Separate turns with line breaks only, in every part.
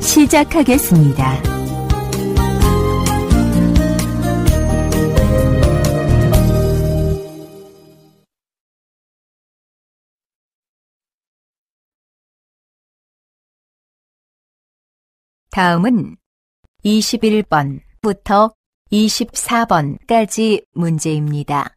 시작하겠습니다. 다음은 21번부터 24번까지 문제입니다.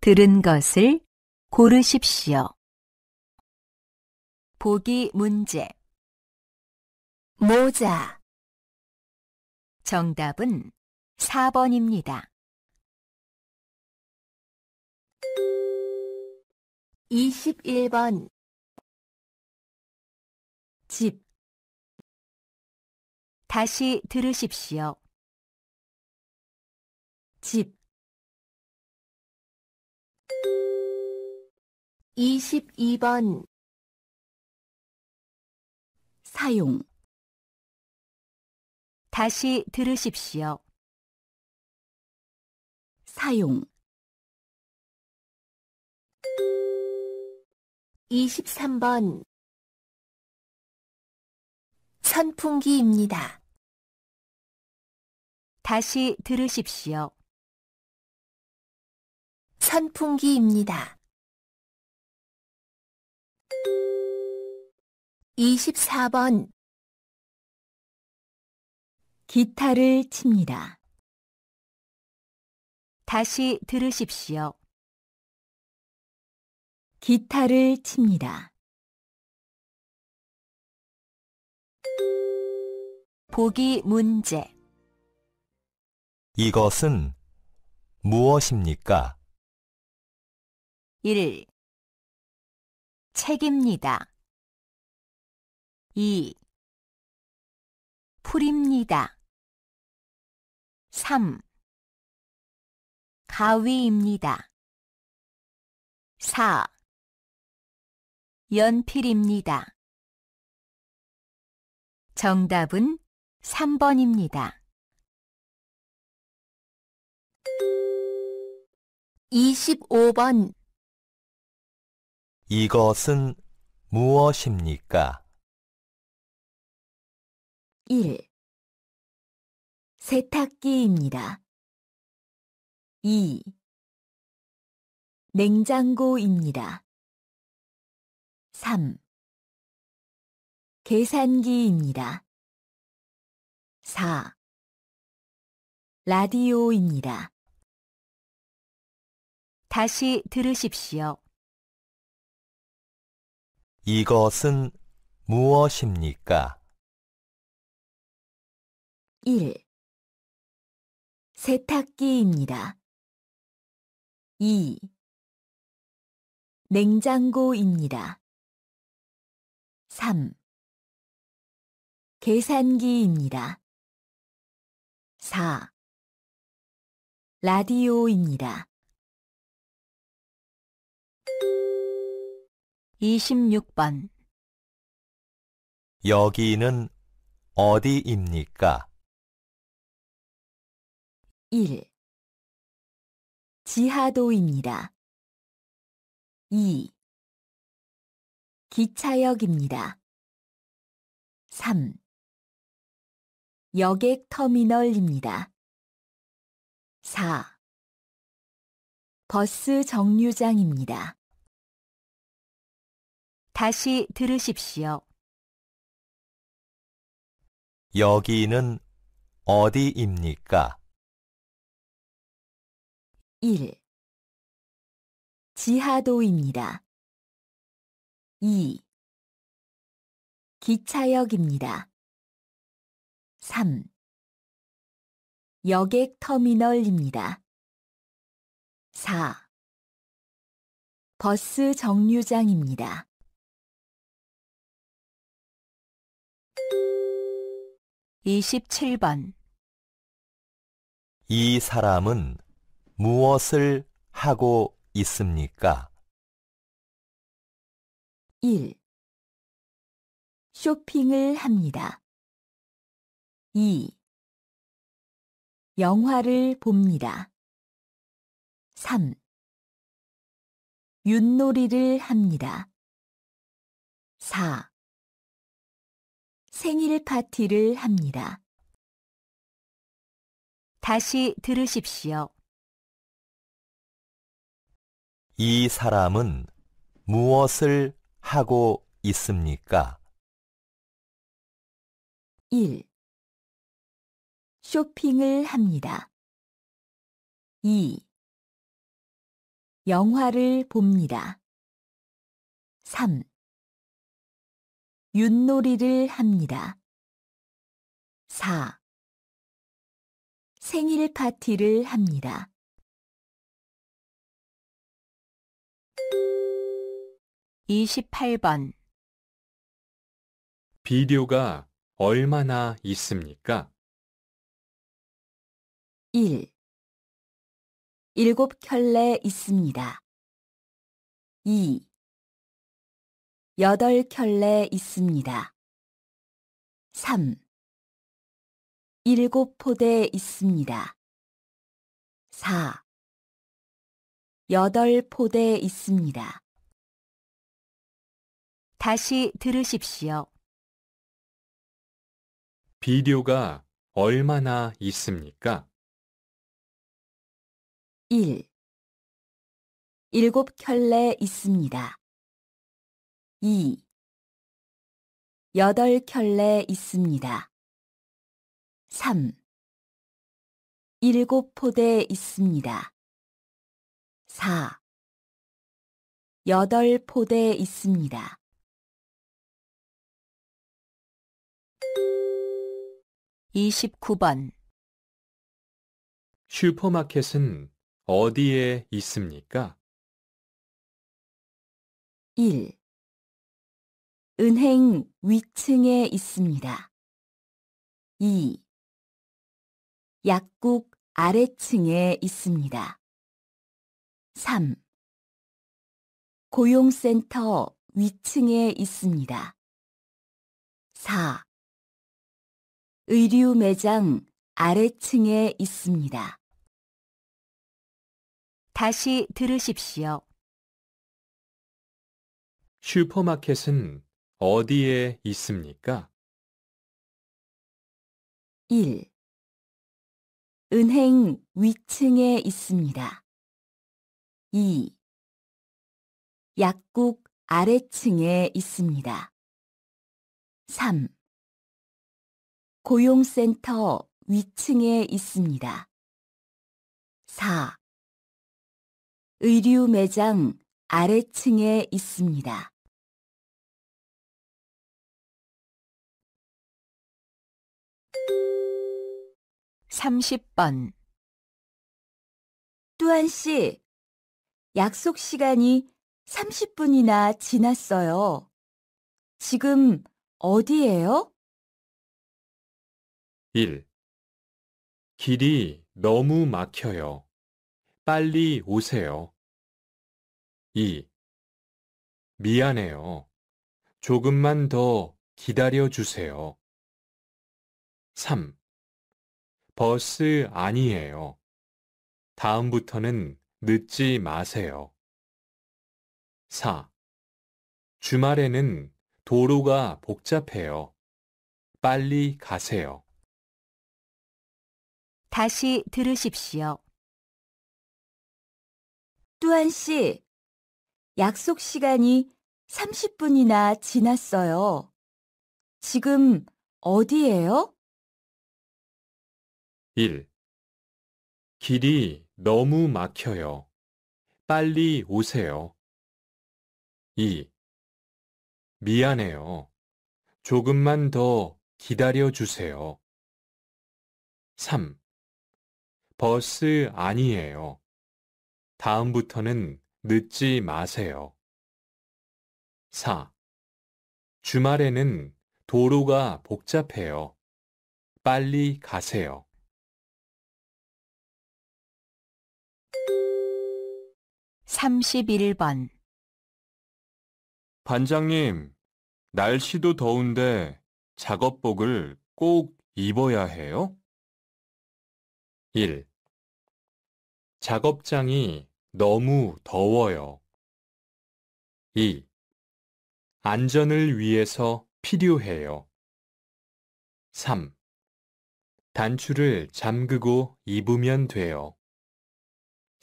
들은 것을 고르십시오.
보기 문제 모자 정답은 4번입니다. 21번 집 다시 들으십시오. 집 22번 사용 다시 들으십시오. 사용 23번 선풍기입니다. 다시 들으십시오. 선풍기입니다. 24번 기타를 칩니다. 다시 들으십시오. 기타를 칩니다. 보기 문제 이것은 무엇입니까? 1. 책입니다. 2. 풀입니다. 3. 가위입니다. 4. 연필입니다. 정답은 3번입니다. 25번 이것은 무엇입니까? 1. 세탁기입니다. 2. 냉장고입니다. 3. 계산기입니다. 4. 라디오입니다. 다시 들으십시오. 이것은 무엇입니까? 1. 세탁기입니다. 2. 냉장고입니다. 3. 계산기입니다. 4. 라디오입니다. 26번 여기는 어디입니까? 1. 지하도입니다. 2. 기차역입니다. 3. 여객터미널입니다. 4. 버스 정류장입니다. 다시 들으십시오. 여기는 어디입니까? 1. 지하도입니다. 2. 기차역입니다. 3. 여객터미널입니다. 4. 버스 정류장입니다.
27번
이 사람은 무엇을 하고 있습니까? 1. 쇼핑을 합니다. 2. 영화를 봅니다. 3. 윷놀이를 합니다. 4. 생일 파티를 합니다. 다시 들으십시오. 이 사람은 무엇을 하고 있습니까? 1. 쇼핑을 합니다. 2. 영화를 봅니다. 3. 윷놀이를 합니다. 4. 생일 파티를 합니다. 28번 비료가 얼마나 있습니까? 1. 일곱 켤레 있습니다. 2. 여덟 켤레 있습니다. 3. 일곱 포대 있습니다. 4. 여덟 포대 있습니다. 다시 들으십시오. 비료가 얼마나 있습니까? 1. 일곱 켤레 있습니다. 2. 여덟 켤레 있습니다. 3. 일곱 포대 있습니다. 4. 여덟 포대 있습니다. 2 9번 슈퍼마켓은 어디에 있습니까? 1. 은행 위층에 있습니다. 2. 약국 아래층에 있습니다. 3. 고용센터 위층에 있습니다. 4. 의류 매장 아래층에 있습니다. 다시 들으십시오. 슈퍼마켓은 어디에 있습니까? 1. 은행 위층에 있습니다. 2. 약국 아래층에 있습니다. 3. 고용센터 위층에 있습니다. 4. 의류 매장 아래층에 있습니다. 30번
또한 씨, 약속 시간이 30분이나 지났어요. 지금 어디예요?
1. 길이 너무 막혀요. 빨리 오세요. 2. 미안해요. 조금만 더 기다려 주세요. 3. 버스 아니에요. 다음부터는 늦지 마세요. 4.
주말에는 도로가 복잡해요. 빨리
가세요. 다시 들으십시오. 뚜안 씨, 약속 시간이 30분이나 지났어요. 지금 어디예요? 1. 길이 너무 막혀요. 빨리 오세요. 2. 미안해요. 조금만 더 기다려 주세요. 3. 버스
아니에요. 다음부터는 늦지 마세요.
4. 주말에는 도로가 복잡해요. 빨리 가세요.
31번
반장님, 날씨도 더운데 작업복을 꼭 입어야 해요? 1. 작업장이 너무 더워요. 2.
안전을 위해서 필요해요. 3. 단추를 잠그고 입으면 돼요.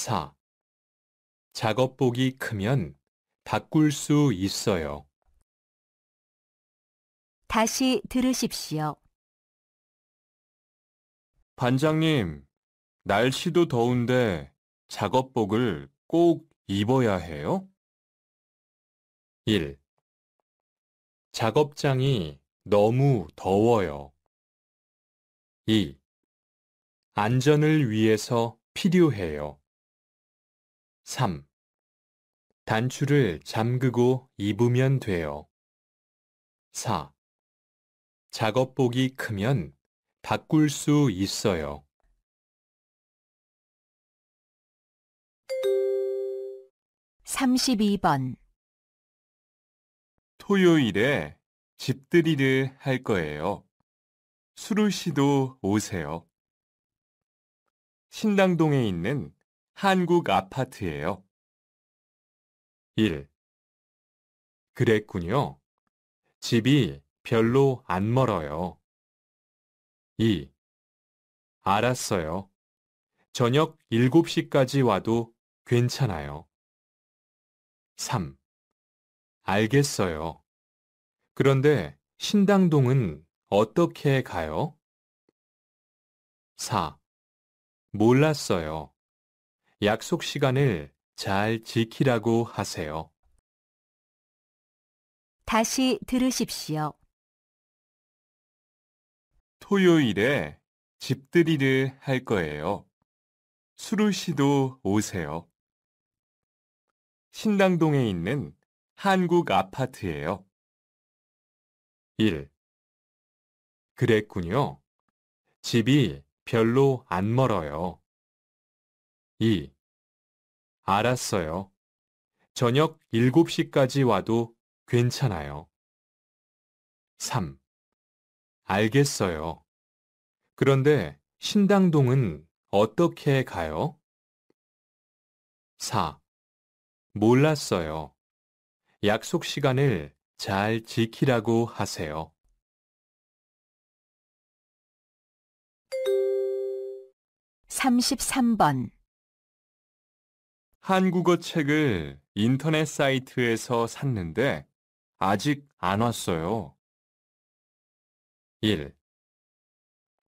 4. 작업복이 크면 바꿀 수
있어요. 다시 들으십시오. 반장님, 날씨도 더운데 작업복을 꼭 입어야 해요?
1. 작업장이 너무 더워요.
2. 안전을 위해서 필요해요. 3. 단추를 잠그고 입으면 돼요. 4. 작업복이 크면 바꿀 수 있어요. 32번 토요일에 집들이를 할 거예요. 수루 씨도 오세요. 신당동에 있는 한국 아파트예요. 1.
그랬군요. 집이 별로 안 멀어요.
2. 알았어요. 저녁 7시까지 와도 괜찮아요. 3.
알겠어요. 그런데 신당동은 어떻게 가요? 4. 몰랐어요.
약속 시간을 잘 지키라고 하세요. 다시 들으십시오. 토요일에 집들이를 할 거예요. 수루 씨도 오세요. 신당동에 있는 한국 아파트예요. 1. 그랬군요. 집이 별로 안 멀어요. 2. 알았어요. 저녁 7시까지 와도 괜찮아요. 3. 알겠어요. 그런데 신당동은 어떻게 가요? 4. 몰랐어요. 약속 시간을 잘 지키라고 하세요. 삼십번
한국어 책을 인터넷 사이트에서
샀는데 아직 안 왔어요. 1.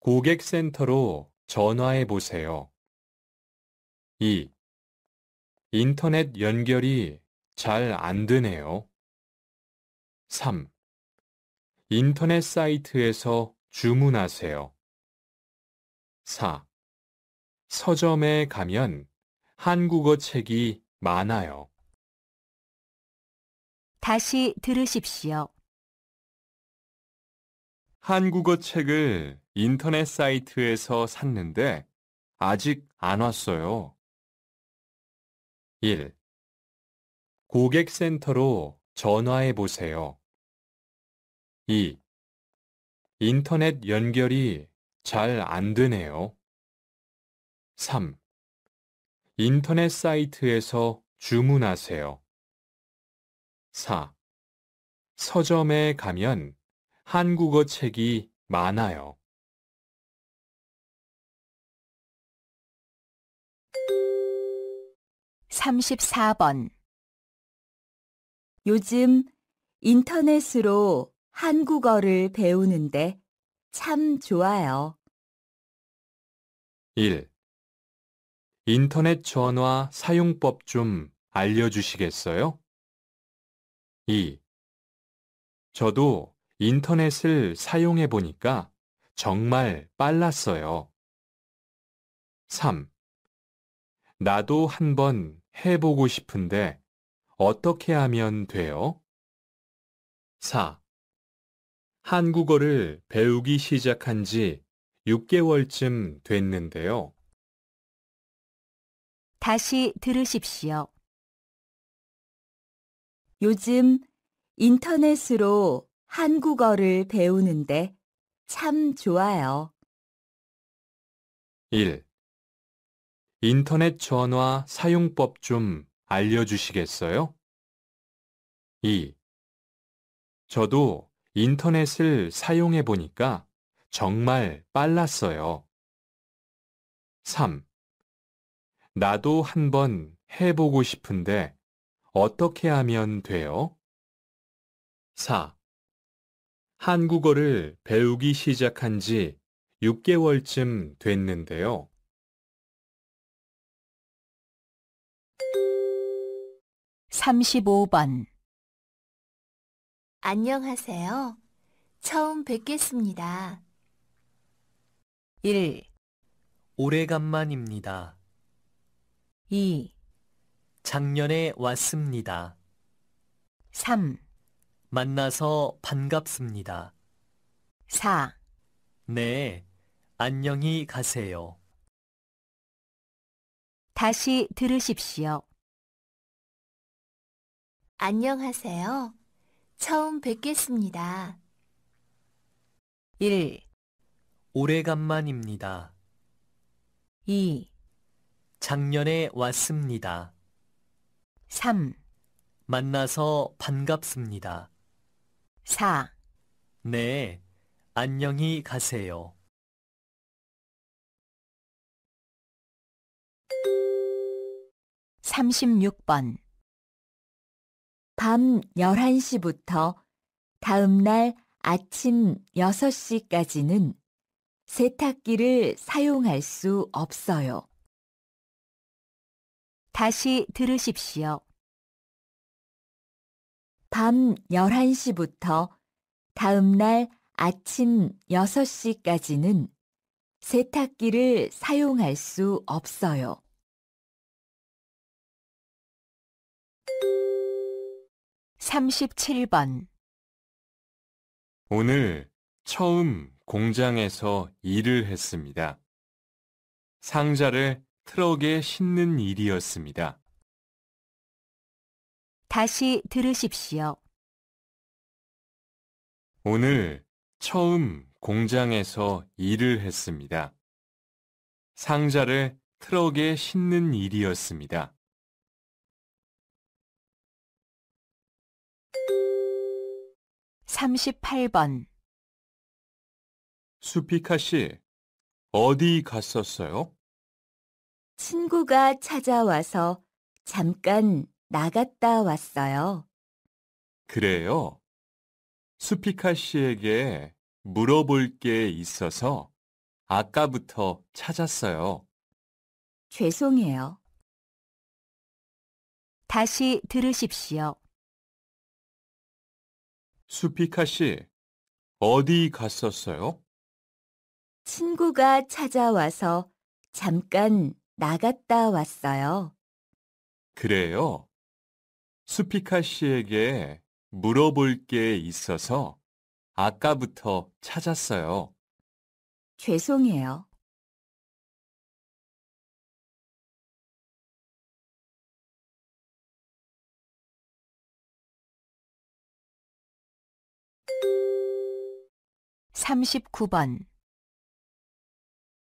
고객센터로 전화해 보세요.
2. 인터넷 연결이 잘 안 되네요.
3. 인터넷 사이트에서 주문하세요. 4. 서점에 가면 한국어 책이 많아요.
다시 들으십시오.
한국어
책을 인터넷 사이트에서 샀는데 아직 안 왔어요.
1. 고객센터로 전화해 보세요. 2. 인터넷 연결이 잘 안 되네요. 3.
인터넷 사이트에서 주문하세요.
4. 서점에 가면 한국어 책이 많아요.
삼십번 요즘 인터넷으로 한국어를 배우는데 참 좋아요.
1.
인터넷 전화 사용법 좀 알려주시겠어요?
2. 저도 인터넷을 사용해 보니까 정말 빨랐어요. 3.
나도 한번 해보고 싶은데 어떻게 하면 돼요? 4. 한국어를 배우기
시작한 지 6개월쯤 됐는데요.
다시 들으십시오. 요즘 인터넷으로 한국어를 배우는데 참 좋아요.
1. 인터넷 전화 사용법 좀 알려주시겠어요? 2. 저도 인터넷을 사용해 보니까 정말 빨랐어요. 3.
나도 한 번 해보고 싶은데 어떻게 하면 돼요? 4. 한국어를 배우기 시작한
지 6개월쯤 됐는데요. 3 5번
안녕하세요. 처음 뵙겠습니다. 1.
오래간만입니다. 2. 작년에 왔습니다. 3. 만나서 반갑습니다. 4.
네, 안녕히 가세요.
다시 들으십시오. 안녕하세요. 처음 뵙겠습니다. 1.
오래간만입니다. 2. 작년에 왔습니다. 3, 만나서
반갑습니다. 4, 네, 안녕히 가세요.
삼십번밤 11시부터 다음 날 아침 6시까지는 세탁기를 사용할 수 없어요. 다시 들으십시오. 밤 11시부터 다음날 아침 6시까지는 세탁기를 사용할 수 없어요. 삼십번
오늘 처음
공장에서 일을 했습니다. 상자를 트럭에
싣는 일이었습니다.
다시 들으십시오.
오늘 처음 공장에서 일을 했습니다. 상자를 트럭에 싣는 일이었습니다. 3 8번
수피카 씨, 어디 갔었어요?
친구가 찾아와서 잠깐 나갔다 왔어요.
그래요? 수피카 씨에게 물어볼 게
있어서 아까부터 찾았어요.
죄송해요.
다시 들으십시오. 수피카 씨, 어디 갔었어요?
친구가 찾아와서 잠깐 나갔다 왔어요.
그래요? 수피카 씨에게
물어볼 게 있어서 아까부터 찾았어요. 죄송해요. (39번)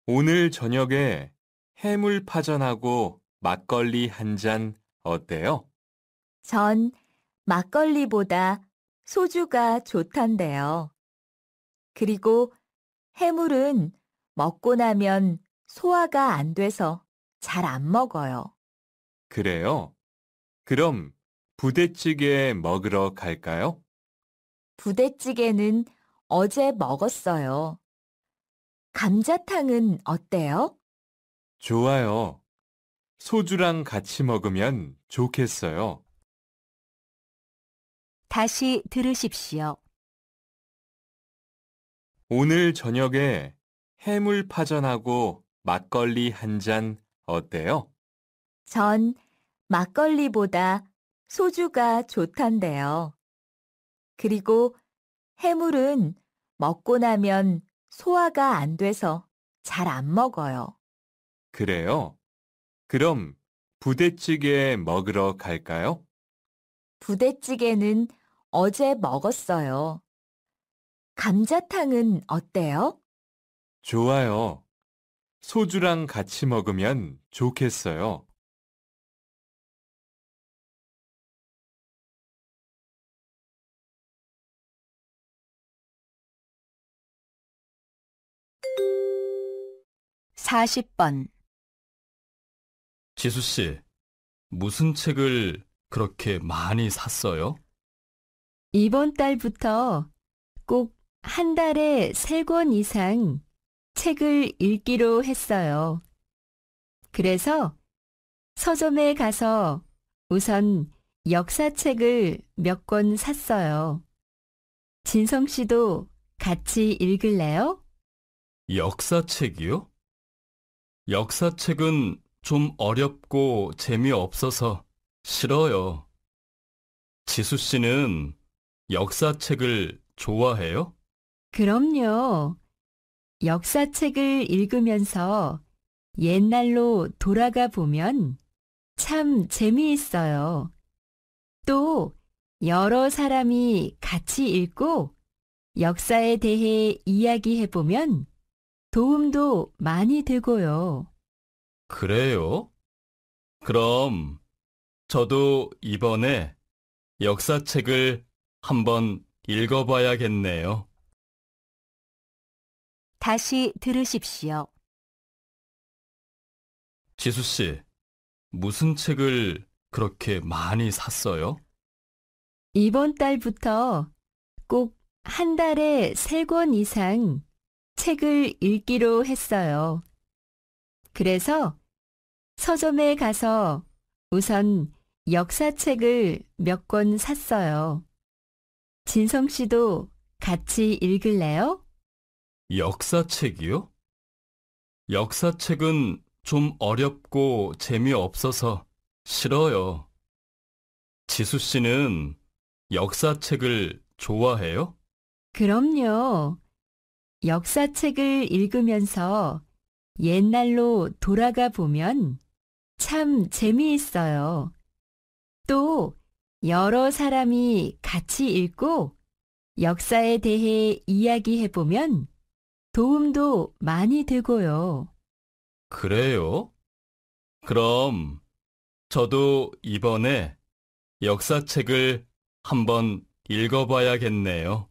오늘 저녁에 해물파전하고
막걸리 한 잔 어때요?
전 막걸리보다 소주가 좋던데요. 그리고 해물은 먹고 나면 소화가 안 돼서 잘 안 먹어요.
그래요? 그럼 부대찌개 먹으러 갈까요?
부대찌개는 어제 먹었어요. 감자탕은 어때요?
좋아요. 소주랑 같이 먹으면 좋겠어요.
다시 들으십시오.
오늘
저녁에 해물파전하고 막걸리 한 잔 어때요?
전 막걸리보다 소주가 좋던데요. 그리고 해물은 먹고 나면 소화가 안 돼서 잘 안 먹어요.
그래요?
그럼 부대찌개 먹으러 갈까요?
부대찌개는 어제 먹었어요. 감자탕은 어때요?
좋아요. 소주랑 같이 먹으면 좋겠어요.
사십 번
지수 씨, 무슨 책을 그렇게 많이 샀어요?
이번 달부터 꼭 한 달에 세 권 이상 책을 읽기로 했어요. 그래서 서점에 가서 우선 역사책을 몇 권 샀어요. 진성 씨도 같이 읽을래요?
역사책이요? 역사책은 좀 어렵고 재미없어서 싫어요. 지수 씨는 역사책을 좋아해요?
그럼요. 역사책을 읽으면서 옛날로 돌아가 보면 참 재미있어요. 또 여러 사람이 같이 읽고 역사에 대해 이야기해보면 도움도 많이 되고요.
그래요? 그럼 저도 이번에 역사책을
한번 읽어봐야겠네요. 다시 들으십시오. 지수 씨, 무슨 책을 그렇게 많이 샀어요?
이번 달부터 꼭 한 달에 세 권 이상 책을 읽기로 했어요. 그래서 서점에 가서 우선 역사책을 몇 권 샀어요. 진성 씨도 같이 읽을래요?
역사책이요? 역사책은 좀 어렵고 재미없어서 싫어요. 지수 씨는 역사책을 좋아해요?
그럼요. 역사책을 읽으면서 옛날로 돌아가 보면 참 재미있어요. 또 여러 사람이 같이 읽고 역사에 대해 이야기해 보면 도움도 많이 되고요.
그래요? 그럼
저도 이번에 역사책을 한번 읽어봐야겠네요.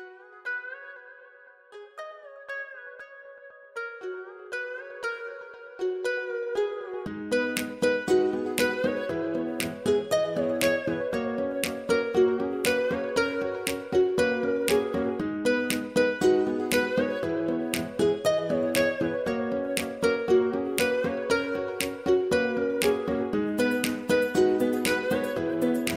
Thank you.